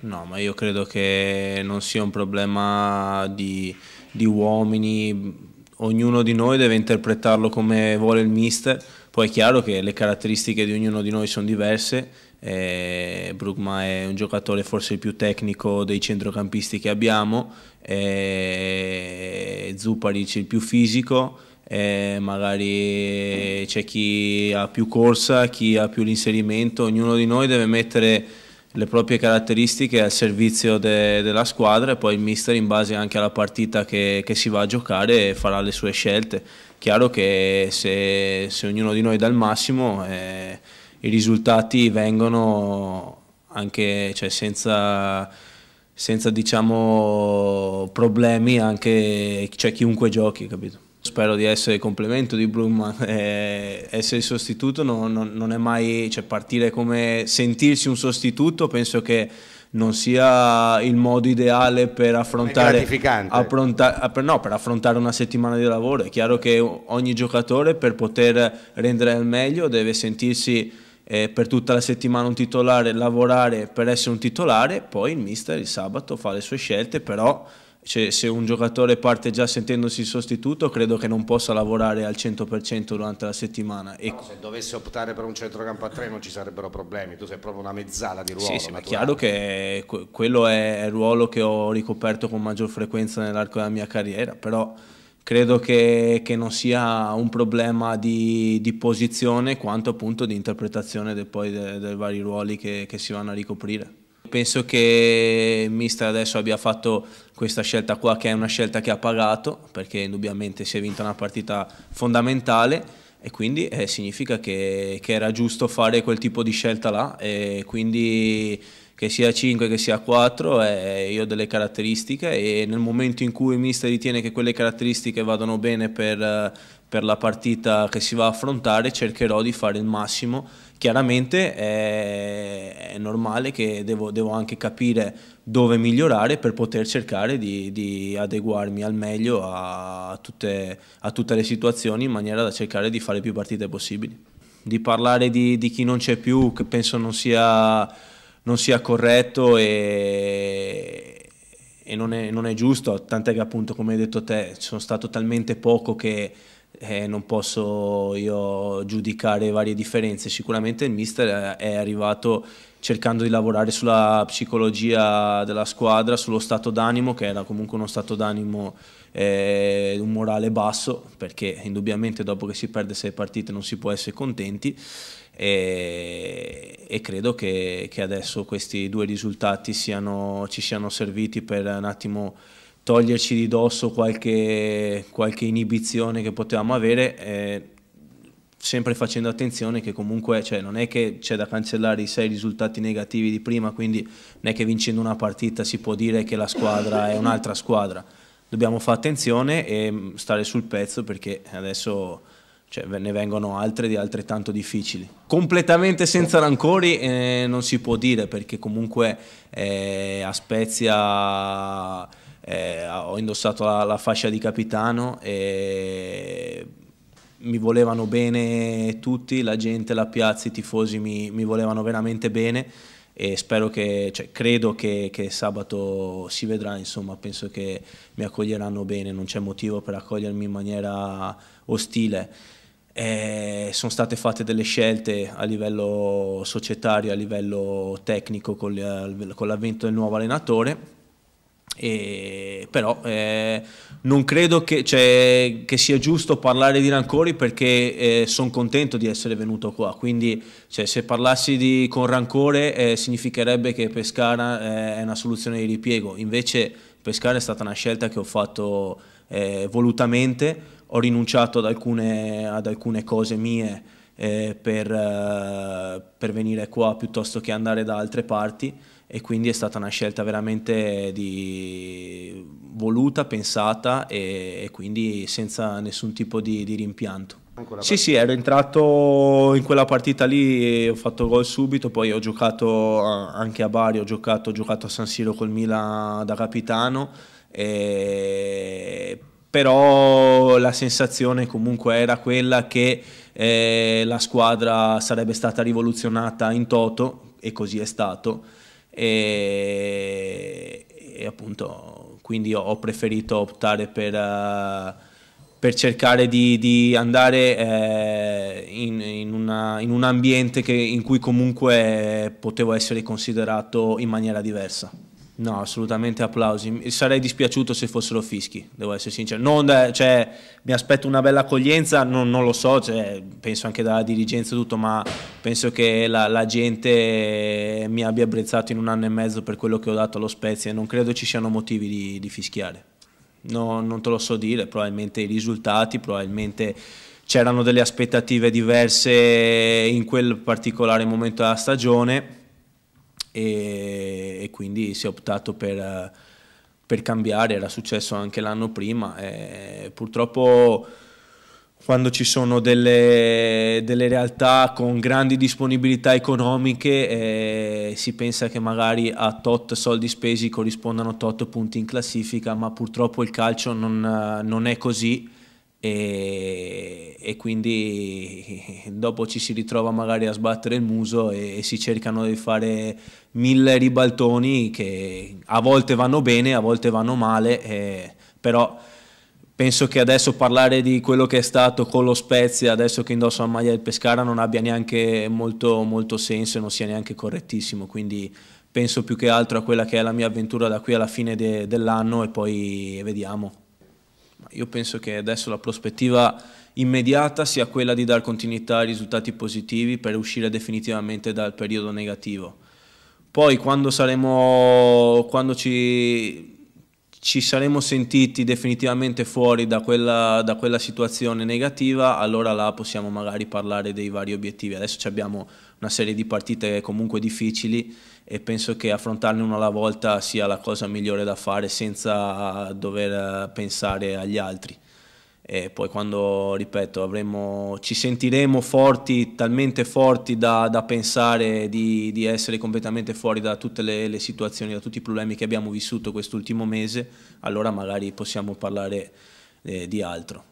No, ma io credo che non sia un problema di, di uomini, ognuno di noi deve interpretarlo come vuole il mister, poi è chiaro che le caratteristiche di ognuno di noi sono diverse, eh, Brugma è un giocatore forse il più tecnico dei centrocampisti che abbiamo, eh, Zuparic il più fisico, eh, magari c'è chi ha più corsa, chi ha più l'inserimento, ognuno di noi deve mettere le proprie caratteristiche al servizio de, della squadra e poi il mister in base anche alla partita che, che si va a giocare farà le sue scelte. Chiaro che se, se ognuno di noi dà il massimo eh, i risultati vengono anche cioè, senza, senza diciamo, problemi anche cioè, chiunque giochi, capito? spero di essere complemento di Brumman, eh, essere sostituto non, non, non, è mai, cioè partire come sentirsi un sostituto penso che non sia il modo ideale per affrontare, affronta, ah, no, per affrontare una settimana di lavoro, è chiaro che ogni giocatore per poter rendere al meglio deve sentirsi eh, per tutta la settimana un titolare, lavorare per essere un titolare, poi il mister il sabato fa le sue scelte, però cioè, se un giocatore parte già sentendosi sostituto, credo che non possa lavorare al 100% durante la settimana. E... No, se dovesse optare per un centrocampo a tre non ci sarebbero problemi, tu sei proprio una mezzala di ruolo. Sì, sì ma è chiaro che quello è il ruolo che ho ricoperto con maggior frequenza nell'arco della mia carriera, però credo che, che, non sia un problema di, di, posizione quanto appunto di interpretazione dei, poi, dei, vari ruoli che, che si vanno a ricoprire. Penso che il mister adesso abbia fatto questa scelta qua che è una scelta che ha pagato perché indubbiamente si è vinta una partita fondamentale e quindi eh, significa che, che, era giusto fare quel tipo di scelta là e quindi che sia 5 che sia 4 eh, io ho delle caratteristiche e nel momento in cui il mister ritiene che quelle caratteristiche vadano bene per, per la partita che si va a affrontare cercherò di fare il massimo. Chiaramente è, è normale che devo, devo, anche capire dove migliorare per poter cercare di, di adeguarmi al meglio a tutte, a tutte, le situazioni in maniera da cercare di fare più partite possibili. Di parlare di, di chi non c'è più, che penso non sia, non sia corretto e, e non è, non è giusto, tant'è che appunto come hai detto te sono stato talmente poco che eh, non posso io giudicare varie differenze, sicuramente il mister eh, è arrivato cercando di lavorare sulla psicologia della squadra, sullo stato d'animo che era comunque uno stato d'animo eh, un morale basso perché indubbiamente dopo che si perde sei partite non si può essere contenti e, e credo che, che, adesso questi due risultati siano, ci siano serviti per un attimo toglierci di dosso qualche, qualche inibizione che potevamo avere, eh, sempre facendo attenzione che comunque cioè, non è che c'è da cancellare i sei risultati negativi di prima, quindi non è che vincendo una partita si può dire che la squadra è un'altra squadra. Dobbiamo fare attenzione e stare sul pezzo perché adesso cioè, ne vengono altre di altrettanto difficili. Completamente senza rancori eh, non si può dire perché comunque eh, a Spezia eh, ho indossato la, la, fascia di capitano e mi volevano bene tutti, la gente, la piazza, i tifosi mi, mi volevano veramente bene e spero che, cioè, credo che, che, sabato si vedrà, insomma, penso che mi accoglieranno bene, non c'è motivo per accogliermi in maniera ostile. E eh, sono state fatte delle scelte a livello societario, a livello tecnico con l'avvento del nuovo allenatore e, però eh, non credo che, cioè, che, sia giusto parlare di rancori perché eh, sono contento di essere venuto qua quindi cioè, se parlassi di, con rancore eh, significherebbe che Pescara eh, è una soluzione di ripiego invece Pescara è stata una scelta che ho fatto eh, volutamente ho rinunciato ad alcune, ad alcune cose mie eh, per, per venire qua piuttosto che andare da altre parti e quindi è stata una scelta veramente di... voluta, pensata e, e, quindi senza nessun tipo di, di rimpianto. Sì, sì, ero entrato in quella partita lì, ho fatto gol subito, poi ho giocato anche a Bari, ho giocato, ho giocato a San Siro col Milan da capitano, e... però la sensazione comunque era quella che eh, la squadra sarebbe stata rivoluzionata in toto e così è stato e, e appunto quindi ho preferito optare per, uh, per cercare di, di andare eh, in, in, una, in, un ambiente che, in cui comunque potevo essere considerato in maniera diversa. No, assolutamente applausi. Sarei dispiaciuto se fossero fischi, devo essere sincero. Non, eh, cioè, mi aspetto una bella accoglienza, non, non lo so, cioè, penso anche dalla dirigenza tutto, ma penso che la, la, gente mi abbia apprezzato in un anno e mezzo per quello che ho dato allo Spezia e non credo ci siano motivi di, di fischiare. No, non te lo so dire, probabilmente i risultati, probabilmente c'erano delle aspettative diverse in quel particolare momento della stagione e, e quindi si è optato per, per, cambiare, era successo anche l'anno prima, purtroppo quando ci sono delle, delle, realtà con grandi disponibilità economiche eh, si pensa che magari a tot soldi spesi corrispondano tot punti in classifica, ma purtroppo il calcio non, non è così e, e, quindi dopo ci si ritrova magari a sbattere il muso e, e, si cercano di fare mille ribaltoni che a volte vanno bene, a volte vanno male, eh, però penso che adesso parlare di quello che è stato con lo Spezia, adesso che indosso la maglia del Pescara, non abbia neanche molto, molto senso e non sia neanche correttissimo, quindi penso più che altro a quella che è la mia avventura da qui alla fine de, dell'anno e poi vediamo. Io penso che adesso la prospettiva immediata sia quella di dar continuità ai risultati positivi per uscire definitivamente dal periodo negativo. Poi quando, saremo, quando ci ci saremmo sentiti definitivamente fuori da quella, da quella, situazione negativa, allora là possiamo magari parlare dei vari obiettivi. Adesso abbiamo una serie di partite comunque difficili e penso che affrontarne una alla volta sia la cosa migliore da fare senza dover pensare agli altri e poi quando, ripeto, avremo, ci sentiremo forti, talmente forti da, da pensare di, di, essere completamente fuori da tutte le, le, situazioni, da tutti i problemi che abbiamo vissuto quest'ultimo mese, allora magari possiamo parlare eh, di altro.